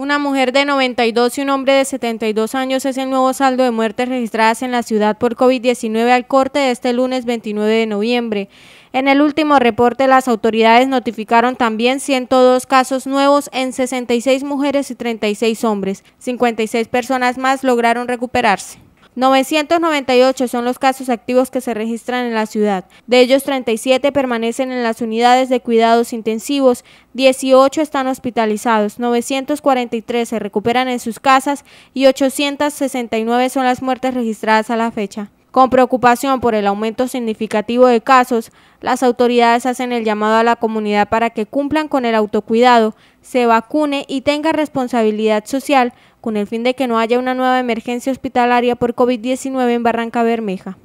Una mujer de 92 y un hombre de 72 años es el nuevo saldo de muertes registradas en la ciudad por COVID-19 al corte de este lunes 29 de noviembre. En el último reporte, las autoridades notificaron también 102 casos nuevos en 66 mujeres y 36 hombres. 56 personas más lograron recuperarse. 998 son los casos activos que se registran en la ciudad. De ellos, 37 permanecen en las unidades de cuidados intensivos, 18 están hospitalizados, 943 se recuperan en sus casas y 869 son las muertes registradas a la fecha. Con preocupación por el aumento significativo de casos, las autoridades hacen el llamado a la comunidad para que cumplan con el autocuidado, se vacune y tenga responsabilidad social con el fin de que no haya una nueva emergencia hospitalaria por COVID-19 en Barranca Bermeja.